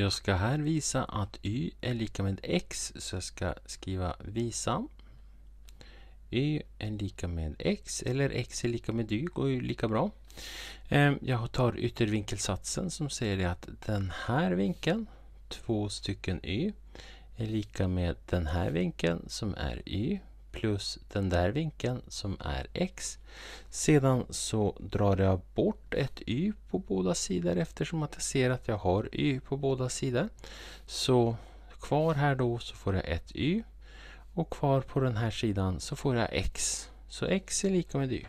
Jag ska här visa att y är lika med x, så jag ska skriva visa. y är lika med x, eller x är lika med y, går ju lika bra. Ehm, jag tar yttervinkelsatsen som säger att den här vinkeln, två stycken y, är lika med den här vinkeln som är y plus den där vinkeln som är x. Sedan så drar jag bort ett y på båda sidor eftersom att jag ser att jag har y på båda sidor. Så kvar här då så får jag ett y och kvar på den här sidan så får jag x. Så x är lika med y.